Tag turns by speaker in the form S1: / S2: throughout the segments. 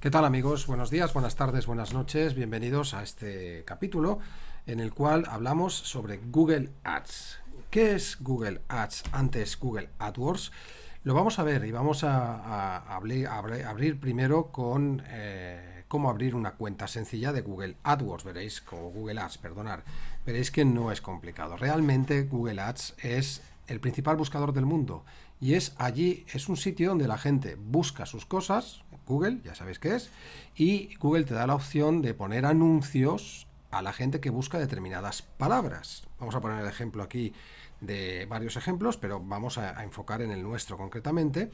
S1: ¿Qué tal amigos? Buenos días, buenas tardes, buenas noches. Bienvenidos a este capítulo en el cual hablamos sobre Google Ads. ¿Qué es Google Ads antes Google AdWords? Lo vamos a ver y vamos a, abrir, primero con eh, cómo abrir una cuenta sencilla de Google AdWords, veréis, como Google Ads, perdonar. Veréis que no es complicado. Realmente Google Ads es el principal buscador del mundo y es allí, es un sitio donde la gente busca sus cosas, Google, ya sabéis qué es, y Google te da la opción de poner anuncios a la gente que busca determinadas palabras. Vamos a poner el ejemplo aquí de varios ejemplos, pero vamos a, a, enfocar en el nuestro concretamente.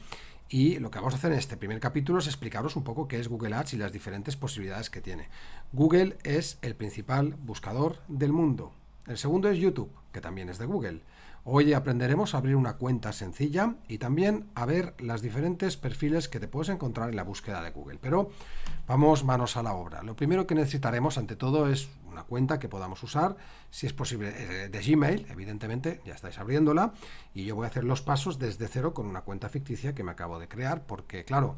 S1: Y lo que vamos a hacer en este primer capítulo es explicaros un poco qué es Google Ads y las diferentes posibilidades que tiene. Google es el principal buscador del mundo. El segundo es YouTube, que también es de Google. Hoy aprenderemos a abrir una cuenta sencilla y también a ver las diferentes perfiles que te puedes encontrar en la búsqueda de Google. Pero vamos manos a la obra. Lo primero que necesitaremos ante todo es una cuenta que podamos usar, si es posible, eh, de Gmail, evidentemente, ya estáis abriéndola, y yo voy a hacer los pasos desde cero con una cuenta ficticia que me acabo de crear, porque claro,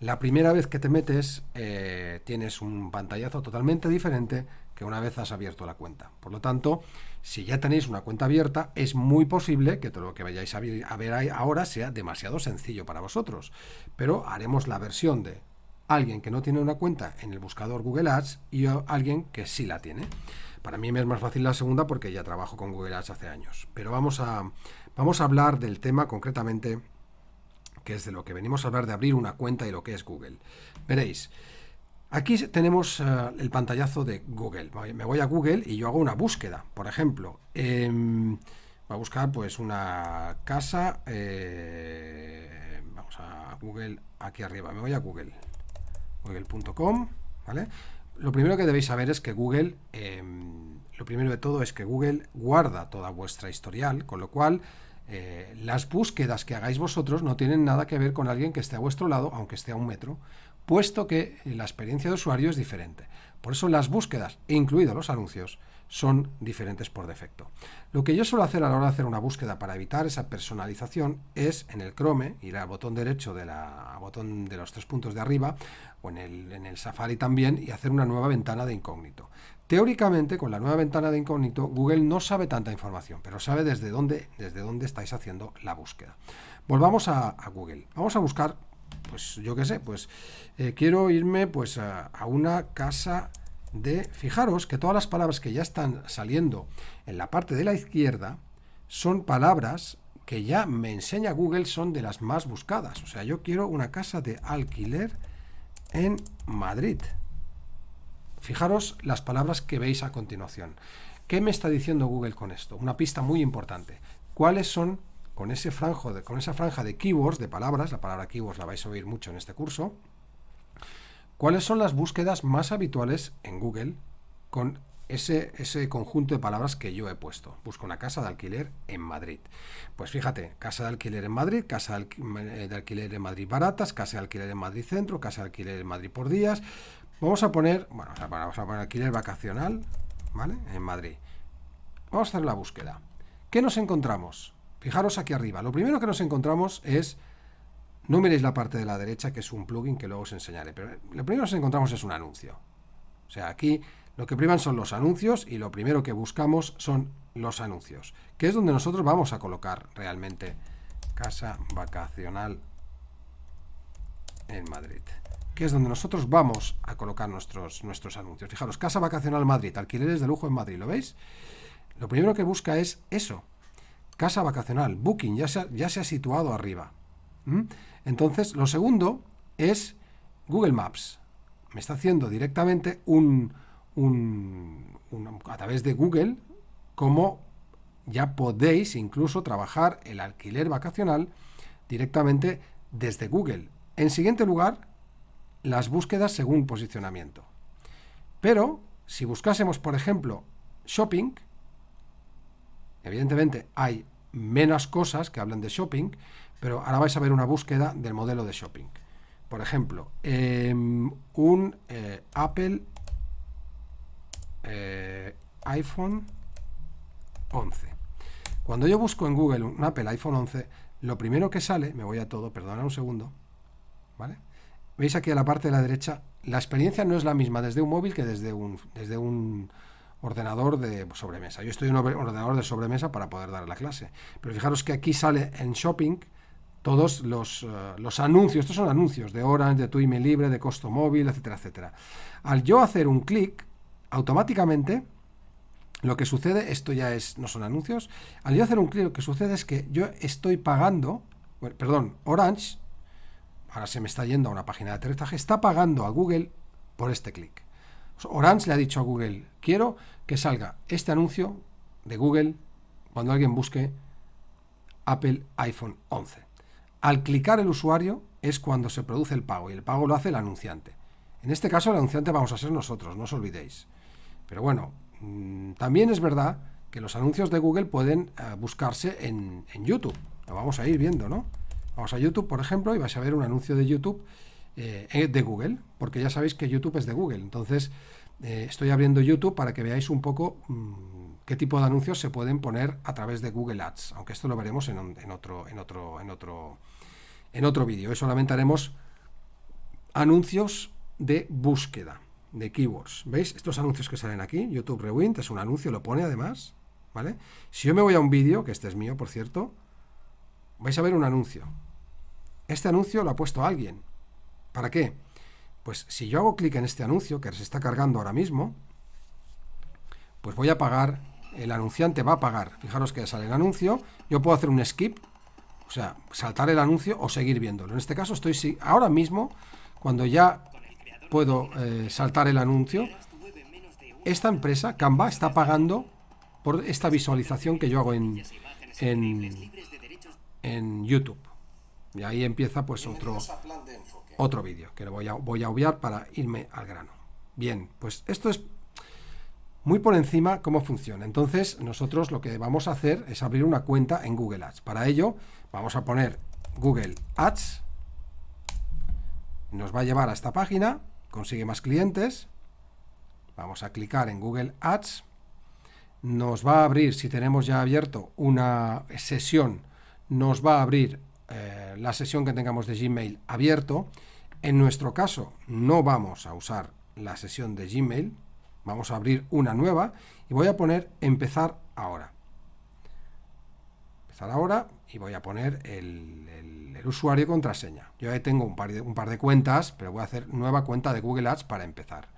S1: la primera vez que te metes eh, tienes un pantallazo totalmente diferente que una vez has abierto la cuenta. Por lo tanto, si ya tenéis una cuenta abierta, es muy posible que todo lo que vayáis a ver ahora sea demasiado sencillo para vosotros. Pero haremos la versión de alguien que no tiene una cuenta en el buscador Google Ads y alguien que sí la tiene. Para mí me es más fácil la segunda porque ya trabajo con Google Ads hace años. Pero vamos a, vamos a hablar del tema concretamente, que es de lo que venimos a hablar de abrir una cuenta y lo que es Google. Veréis, Aquí tenemos eh, el pantallazo de Google. Me voy a Google y yo hago una búsqueda. Por ejemplo, eh, voy a buscar pues una casa. Eh, vamos a Google aquí arriba. Me voy a Google. Google.com. ¿vale? Lo primero que debéis saber es que Google, em, lo primero de todo es que Google guarda toda vuestra historial, con lo cual eh, las búsquedas que hagáis vosotros no tienen nada que ver con alguien que esté a vuestro lado, aunque esté a un metro puesto que la experiencia de usuario es diferente. Por eso las búsquedas, e incluidos los anuncios, son diferentes por defecto. Lo que yo suelo hacer a la hora de hacer una búsqueda para evitar esa personalización es en el Chrome ir al botón derecho de la botón de los tres puntos de arriba o en el, Safari también y hacer una nueva ventana de incógnito. Teóricamente, con la nueva ventana de incógnito, Google no sabe tanta información, pero sabe desde dónde, desde dónde estáis haciendo la búsqueda. Volvamos a Google. Vamos a buscar pues yo qué sé, pues eh, quiero irme pues a, a, una casa de... Fijaros que todas las palabras que ya están saliendo en la parte de la izquierda son palabras que ya me enseña Google son de las más buscadas. O sea, yo quiero una casa de alquiler en Madrid. Fijaros las palabras que veis a continuación. ¿Qué me está diciendo Google con esto? Una pista muy importante. ¿Cuáles son con, ese franjo de, con esa franja de keywords, de palabras, la palabra keywords la vais a oír mucho en este curso, cuáles son las búsquedas más habituales en Google con ese, ese, conjunto de palabras que yo he puesto. Busco una casa de alquiler en Madrid. Pues fíjate, casa de alquiler en Madrid, casa de eh, alquiler en Madrid baratas, casa de alquiler en Madrid centro, casa de alquiler en Madrid por días. Vamos a poner, bueno, vamos a poner alquiler vacacional, ¿vale? En Madrid. Vamos a hacer la búsqueda. ¿Qué nos encontramos? Fijaros aquí arriba. Lo primero que nos encontramos es... No miréis la parte de la derecha, que es un plugin que luego os enseñaré. Pero lo primero que nos encontramos es un anuncio. O sea, aquí lo que priman son los anuncios y lo primero que buscamos son los anuncios, que es donde nosotros vamos a colocar realmente casa vacacional en Madrid, que es donde nosotros vamos a colocar nuestros, nuestros anuncios. Fijaros, casa vacacional Madrid, alquileres de lujo en Madrid, ¿lo veis? Lo primero que busca es eso, casa vacacional, Booking, ya se ha, ya se ha situado arriba. ¿Mm? Entonces, lo segundo es Google Maps. Me está haciendo directamente un, un, a través de Google, como ya podéis incluso trabajar el alquiler vacacional directamente desde Google. En siguiente lugar, las búsquedas según posicionamiento. Pero si buscásemos, por ejemplo, shopping, Evidentemente hay menos cosas que hablan de shopping, pero ahora vais a ver una búsqueda del modelo de shopping. Por ejemplo, em, un eh, Apple eh, iPhone 11. Cuando yo busco en Google un Apple iPhone 11, lo primero que sale, me voy a todo, perdona un segundo, ¿vale? Veis aquí a la parte de la derecha, la experiencia no es la misma desde un móvil que desde un, desde un ordenador de sobremesa. Yo estoy en un ordenador de sobremesa para poder dar la clase. Pero fijaros que aquí sale en Shopping todos los, eh, los anuncios, estos son anuncios de Orange, de tu email libre, de costo móvil, etcétera, etcétera. Al yo hacer un clic, automáticamente lo que sucede, esto ya es, no son anuncios, al yo hacer un clic lo que sucede es que yo estoy pagando, perdón, Orange, ahora se me está yendo a una página de aterrizaje, está pagando a Google por este clic. Orange le ha dicho a Google, quiero que salga este anuncio de Google cuando alguien busque Apple iPhone 11. Al clicar el usuario es cuando se produce el pago y el pago lo hace el anunciante. En este caso el anunciante vamos a ser nosotros, no os olvidéis. Pero bueno, mm, también es verdad que los anuncios de Google pueden eh, buscarse en, en YouTube. Lo vamos a ir viendo, ¿no? Vamos a YouTube, por ejemplo, y vais a ver un anuncio de YouTube eh, de Google, porque ya sabéis que YouTube es de Google. Entonces, eh, estoy abriendo YouTube para que veáis un poco mm, qué tipo de anuncios se pueden poner a través de Google Ads, aunque esto lo veremos en, otro, en otro, en otro, en otro vídeo. solamente haremos anuncios de búsqueda de keywords. ¿Veis? Estos anuncios que salen aquí, YouTube Rewind, es un anuncio, lo pone además, ¿vale? Si yo me voy a un vídeo, que este es mío, por cierto, vais a ver un anuncio. Este anuncio lo ha puesto alguien. ¿Para qué? Pues si yo hago clic en este anuncio que se está cargando ahora mismo, pues voy a pagar, el anunciante va a pagar. Fijaros que sale el anuncio, yo puedo hacer un skip, o sea, saltar el anuncio o seguir viéndolo. En este caso estoy ahora mismo, cuando ya puedo eh, saltar el anuncio, esta empresa, Canva, está pagando por esta visualización que yo hago en, en, en YouTube. Y ahí empieza pues otro otro vídeo, que lo voy a, voy a obviar para irme al grano. Bien, pues esto es muy por encima cómo funciona. Entonces, nosotros lo que vamos a hacer es abrir una cuenta en Google Ads. Para ello, vamos a poner Google Ads. Nos va a llevar a esta página, consigue más clientes. Vamos a clicar en Google Ads. Nos va a abrir, si tenemos ya abierto una sesión, nos va a abrir eh, la sesión que tengamos de Gmail abierto. En nuestro caso no vamos a usar la sesión de Gmail, vamos a abrir una nueva y voy a poner empezar ahora. Empezar ahora y voy a poner el, usuario y contraseña. Yo ahí tengo un par, de, un par de cuentas, pero voy a hacer nueva cuenta de Google Ads para empezar.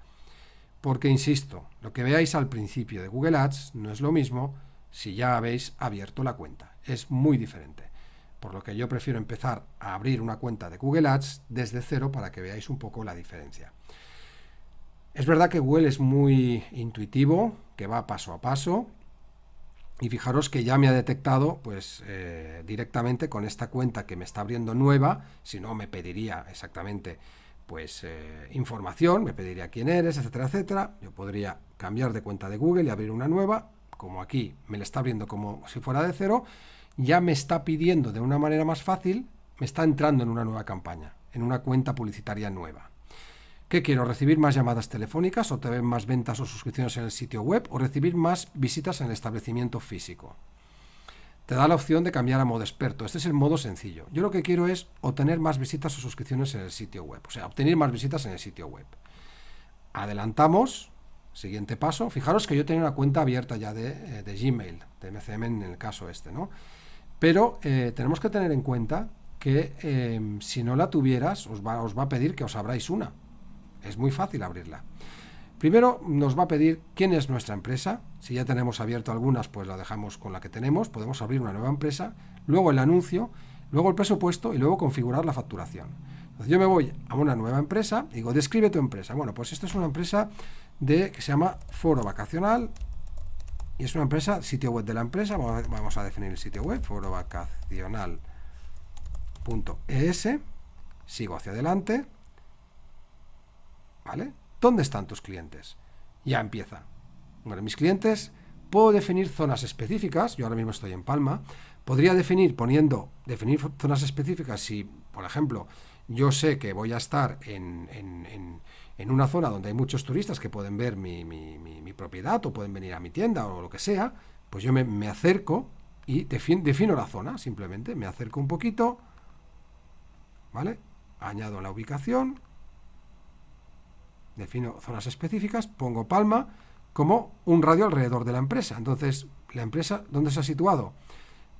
S1: Porque, insisto, lo que veáis al principio de Google Ads no es lo mismo si ya habéis abierto la cuenta. Es muy diferente por lo que yo prefiero empezar a abrir una cuenta de Google Ads desde cero para que veáis un poco la diferencia. Es verdad que Google es muy intuitivo, que va paso a paso, y fijaros que ya me ha detectado pues eh, directamente con esta cuenta que me está abriendo nueva, si no me pediría exactamente pues eh, información, me pediría quién eres, etcétera, etcétera. Yo podría cambiar de cuenta de Google y abrir una nueva, como aquí me la está abriendo como si fuera de cero, ya me está pidiendo de una manera más fácil, me está entrando en una nueva campaña, en una cuenta publicitaria nueva. ¿Qué quiero? ¿Recibir más llamadas telefónicas o tener más ventas o suscripciones en el sitio web o recibir más visitas en el establecimiento físico? Te da la opción de cambiar a modo experto. Este es el modo sencillo. Yo lo que quiero es obtener más visitas o suscripciones en el sitio web. O sea, obtener más visitas en el sitio web. Adelantamos. Siguiente paso. Fijaros que yo tenía una cuenta abierta ya de, eh, de Gmail, de MCM en el caso este, ¿no? Pero eh, tenemos que tener en cuenta que eh, si no la tuvieras, os va, a pedir que os abráis una. Es muy fácil abrirla. Primero nos va a pedir quién es nuestra empresa. Si ya tenemos abierto algunas, pues la dejamos con la que tenemos. Podemos abrir una nueva empresa. Luego el anuncio, luego el presupuesto y luego configurar la facturación. yo me voy a una nueva empresa y digo, describe tu empresa. Bueno, pues esta es una empresa de, que se llama Foro Vacacional y es una empresa, sitio web de la empresa, vamos a definir el sitio web, foro sigo hacia adelante, ¿vale? ¿Dónde están tus clientes? Ya empieza. Bueno, mis clientes, puedo definir zonas específicas, yo ahora mismo estoy en Palma, podría definir poniendo, definir zonas específicas si, por ejemplo, yo sé que voy a estar en, una zona donde hay muchos turistas que pueden ver mi, propiedad o pueden venir a mi tienda o lo que sea, pues yo me, acerco y defino la zona, simplemente me acerco un poquito, ¿vale? Añado la ubicación, defino zonas específicas, pongo Palma como un radio alrededor de la empresa. Entonces, ¿la empresa dónde se ha situado?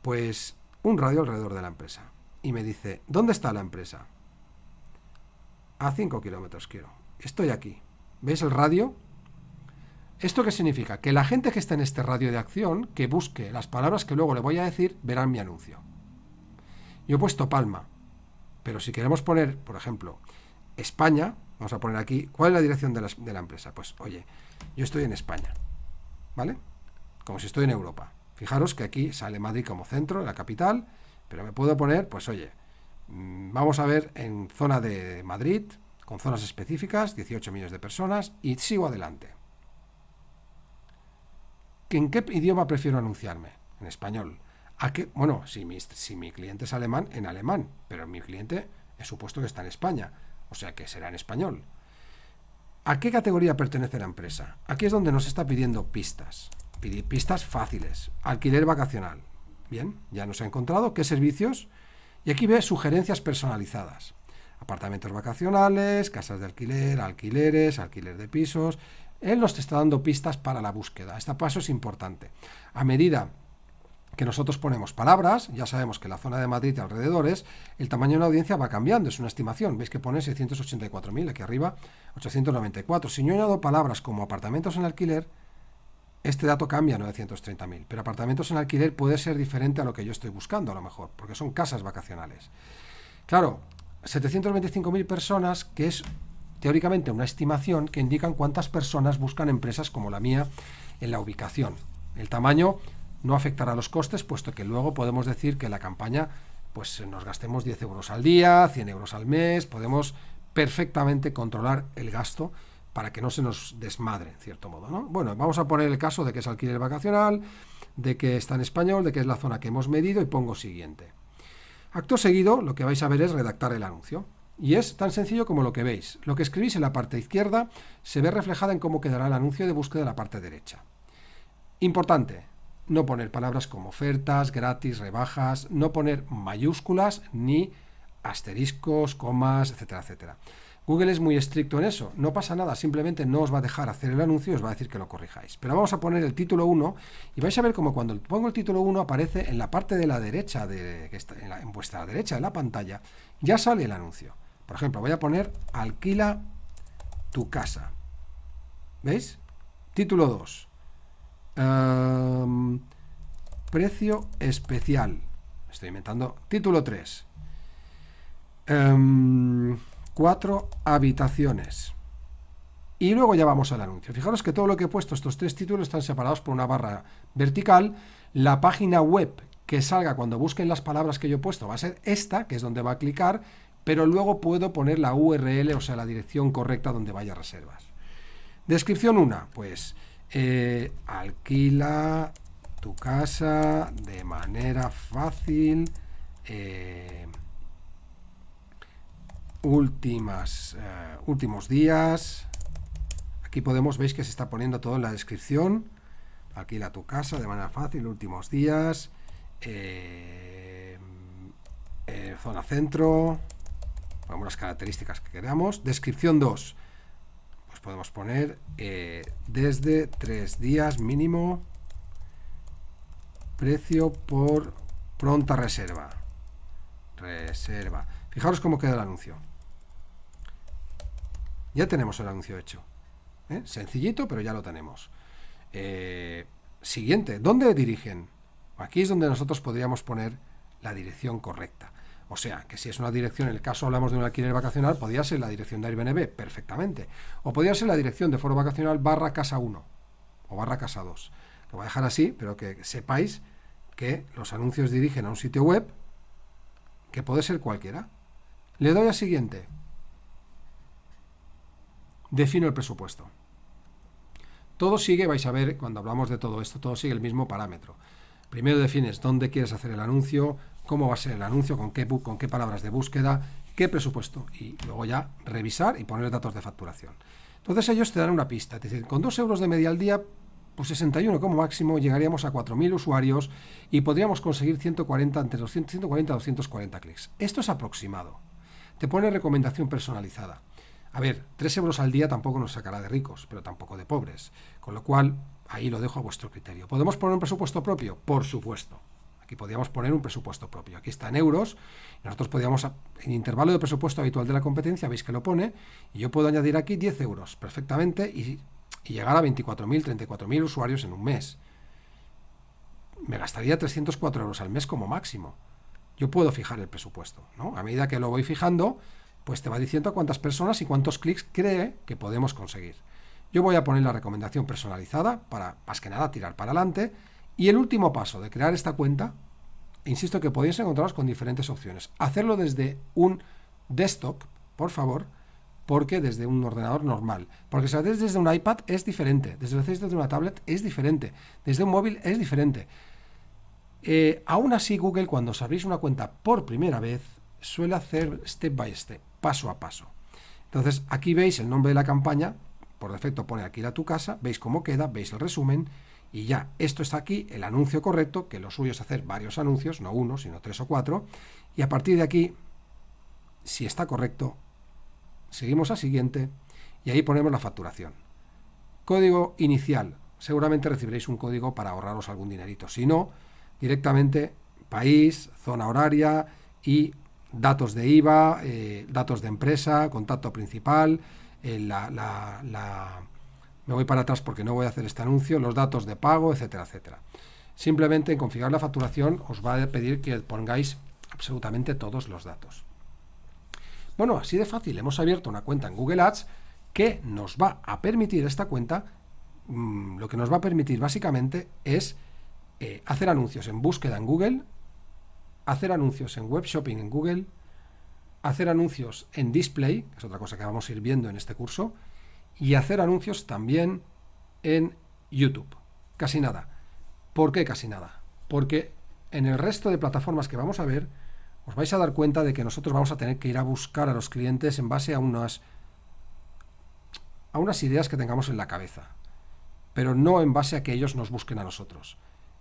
S1: Pues un radio alrededor de la empresa. Y me dice, ¿dónde está la empresa? A 5 kilómetros quiero. Estoy aquí. ¿Veis el radio? ¿Esto qué significa? Que la gente que está en este radio de acción, que busque las palabras que luego le voy a decir, verán mi anuncio. Yo he puesto Palma, pero si queremos poner, por ejemplo, España, vamos a poner aquí, ¿cuál es la dirección de la, de la empresa? Pues, oye, yo estoy en España, ¿vale? Como si estoy en Europa. Fijaros que aquí sale Madrid como centro, la capital, pero me puedo poner, pues, oye, Mm, vamos a ver en zona de Madrid, con zonas específicas, 18 millones de personas, y sigo adelante. ¿En qué idioma prefiero anunciarme? En español. ¿A qué? Bueno, si mi, si mi cliente es alemán, en alemán, pero mi cliente es supuesto que está en España, o sea que será en español. ¿A qué categoría pertenece la empresa? Aquí es donde nos está pidiendo pistas, pistas fáciles. Alquiler vacacional. Bien, ya nos ha encontrado qué servicios y aquí ve sugerencias personalizadas. Apartamentos vacacionales, casas de alquiler, alquileres, alquiler de pisos. Él nos está dando pistas para la búsqueda. Este paso es importante. A medida que nosotros ponemos palabras, ya sabemos que la zona de Madrid y alrededores, el tamaño de la audiencia va cambiando, es una estimación. Veis que pone 684.000, aquí arriba 894. Si yo añado palabras como apartamentos en alquiler, este dato cambia a 930.000, pero apartamentos en alquiler puede ser diferente a lo que yo estoy buscando a lo mejor, porque son casas vacacionales. Claro, 725.000 personas, que es teóricamente una estimación que indican cuántas personas buscan empresas como la mía en la ubicación. El tamaño no afectará los costes, puesto que luego podemos decir que la campaña pues nos gastemos 10 euros al día, 100 euros al mes, podemos perfectamente controlar el gasto para que no se nos desmadre, en cierto modo. ¿no? Bueno, vamos a poner el caso de que es alquiler vacacional, de que está en español, de que es la zona que hemos medido y pongo siguiente. Acto seguido, lo que vais a ver es redactar el anuncio. Y es tan sencillo como lo que veis. Lo que escribís en la parte izquierda se ve reflejada en cómo quedará el anuncio de búsqueda en la parte derecha. Importante, no poner palabras como ofertas, gratis, rebajas, no poner mayúsculas ni asteriscos, comas, etcétera, etcétera. Google es muy estricto en eso. No pasa nada, simplemente no os va a dejar hacer el anuncio y os va a decir que lo corrijáis. Pero vamos a poner el título 1 y vais a ver cómo cuando pongo el título 1 aparece en la parte de la derecha, de, en, vuestra derecha de la pantalla, ya sale el anuncio. Por ejemplo, voy a poner alquila tu casa. ¿Veis? Título 2. Em, precio especial. Estoy inventando. Título 3 cuatro habitaciones. Y luego ya vamos al anuncio. Fijaros que todo lo que he puesto, estos tres títulos, están separados por una barra vertical. La página web que salga cuando busquen las palabras que yo he puesto va a ser esta, que es donde va a clicar, pero luego puedo poner la URL, o sea, la dirección correcta donde vaya reservas. Descripción 1, pues eh, alquila tu casa de manera fácil. Eh, últimas, eh, últimos días. Aquí podemos, veis que se está poniendo todo en la descripción. Aquí la tu casa de manera fácil, últimos días. Eh, eh, zona centro. Ponemos las características que queramos. Descripción 2. Pues podemos poner desde tres días mínimo. Precio por pronta reserva. Reserva. Fijaros cómo queda el anuncio. Ya tenemos el anuncio hecho. ¿eh? Sencillito, pero ya lo tenemos. Eh, siguiente, ¿dónde dirigen? Aquí es donde nosotros podríamos poner la dirección correcta. O sea, que si es una dirección, en el caso hablamos de un alquiler vacacional, podría ser la dirección de Airbnb, perfectamente. O podría ser la dirección de foro vacacional barra casa 1 o barra casa 2. Lo voy a dejar así, pero que sepáis que los anuncios dirigen a un sitio web que puede ser cualquiera. Le doy al siguiente. Defino el presupuesto. Todo sigue, vais a ver cuando hablamos de todo esto, todo sigue el mismo parámetro. Primero defines dónde quieres hacer el anuncio, cómo va a ser el anuncio, con qué, palabras de búsqueda, qué presupuesto y luego ya revisar y poner datos de facturación. Entonces ellos te dan una pista, Es decir, con 2 euros de media al día, pues 61 como máximo, llegaríamos a 4.000 usuarios y podríamos conseguir 140, entre 200, 240 clics. Esto es aproximado. Te pone recomendación personalizada. A ver, 3 euros al día tampoco nos sacará de ricos, pero tampoco de pobres. Con lo cual, ahí lo dejo a vuestro criterio. ¿Podemos poner un presupuesto propio? Por supuesto. Aquí podíamos poner un presupuesto propio. Aquí está en euros. Nosotros podríamos, en intervalo de presupuesto habitual de la competencia, veis que lo pone. Y yo puedo añadir aquí 10 euros perfectamente y, y llegar a 24.000, 34.000 usuarios en un mes. Me gastaría 304 euros al mes como máximo yo puedo fijar el presupuesto. ¿no? A medida que lo voy fijando, pues te va diciendo cuántas personas y cuántos clics cree que podemos conseguir. Yo voy a poner la recomendación personalizada para, más que nada, tirar para adelante. Y el último paso de crear esta cuenta, insisto que podéis encontraros con diferentes opciones. Hacerlo desde un desktop, por favor, porque desde un ordenador normal. Porque si lo hacéis desde un iPad es diferente, desde lo hacéis desde una tablet es diferente, desde un móvil es diferente. Eh, aún así, Google, cuando os abrís una cuenta por primera vez, suele hacer step by step, paso a paso. Entonces, aquí veis el nombre de la campaña, por defecto pone aquí la tu casa, veis cómo queda, veis el resumen, y ya, esto está aquí, el anuncio correcto, que lo suyo es hacer varios anuncios, no uno, sino tres o cuatro, y a partir de aquí, si está correcto, seguimos a siguiente, y ahí ponemos la facturación. Código inicial, seguramente recibiréis un código para ahorraros algún dinerito, si no, directamente país, zona horaria y datos de IVA, eh, datos de empresa, contacto principal, eh, la, me voy para atrás porque no voy a hacer este anuncio, los datos de pago, etcétera, etcétera. Simplemente en configurar la facturación os va a pedir que pongáis absolutamente todos los datos. Bueno, así de fácil, hemos abierto una cuenta en Google Ads que nos va a permitir esta cuenta, mm, lo que nos va a permitir básicamente es eh, hacer anuncios en búsqueda en Google, hacer anuncios en web shopping en Google, hacer anuncios en display, que es otra cosa que vamos a ir viendo en este curso, y hacer anuncios también en YouTube. Casi nada. ¿Por qué casi nada? Porque en el resto de plataformas que vamos a ver, os vais a dar cuenta de que nosotros vamos a tener que ir a buscar a los clientes en base a unas a unas ideas que tengamos en la cabeza, pero no en base a que ellos nos busquen a nosotros.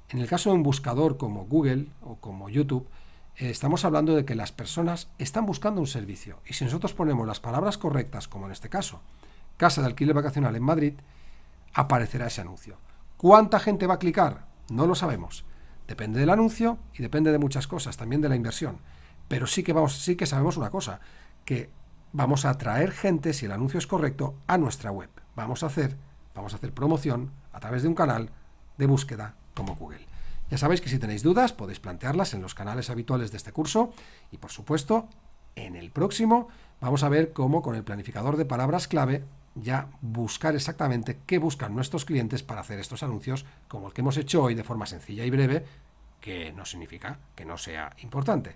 S1: En el caso de un buscador como Google o como YouTube, eh, estamos hablando de que las personas están buscando un servicio y si nosotros ponemos las palabras correctas, como en este caso, casa de alquiler vacacional en Madrid, aparecerá ese anuncio. ¿Cuánta gente va a clicar? No lo sabemos. Depende del anuncio y depende de muchas cosas, también de la inversión. Pero sí que, vamos, sí que sabemos una cosa, que vamos a atraer gente, si el anuncio es correcto, a nuestra web. Vamos a hacer, vamos a hacer promoción a través de un canal de búsqueda como Google. Ya sabéis que si tenéis dudas podéis plantearlas en los canales habituales de este curso y por supuesto en el próximo vamos a ver cómo con el planificador de palabras clave ya buscar exactamente qué buscan nuestros clientes para hacer estos anuncios como el que hemos hecho hoy de forma sencilla y breve, que no significa que no sea importante.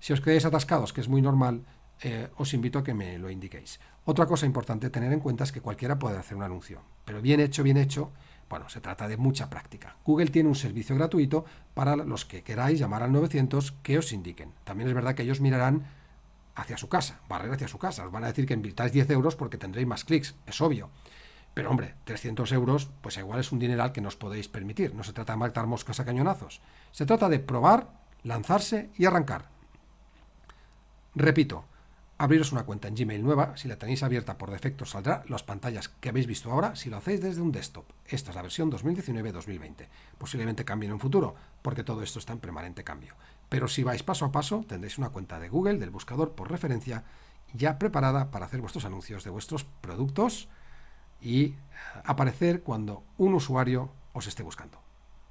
S1: Si os quedáis atascados, que es muy normal, eh, os invito a que me lo indiquéis. Otra cosa importante tener en cuenta es que cualquiera puede hacer un anuncio, pero bien hecho, bien hecho, bueno, se trata de mucha práctica. Google tiene un servicio gratuito para los que queráis llamar al 900 que os indiquen. También es verdad que ellos mirarán hacia su casa, barrer hacia su casa. Os van a decir que invirtáis 10 euros porque tendréis más clics, es obvio. Pero hombre, 300 euros, pues igual es un dineral que nos os podéis permitir. No se trata de matar moscas a cañonazos. Se trata de probar, lanzarse y arrancar. Repito, abriros una cuenta en Gmail nueva, si la tenéis abierta por defecto saldrá las pantallas que habéis visto ahora si lo hacéis desde un desktop. Esta es la versión 2019-2020. Posiblemente cambie en un futuro, porque todo esto está en permanente cambio. Pero si vais paso a paso, tendréis una cuenta de Google, del buscador por referencia, ya preparada para hacer vuestros anuncios de vuestros productos y eh, aparecer cuando un usuario os esté buscando.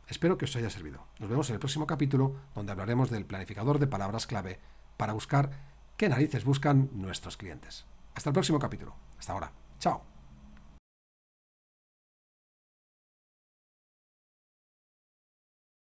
S1: Espero que os haya servido. Nos vemos en el próximo capítulo donde hablaremos del planificador de palabras clave para buscar qué narices buscan nuestros clientes. Hasta el próximo capítulo. Hasta ahora. Chao.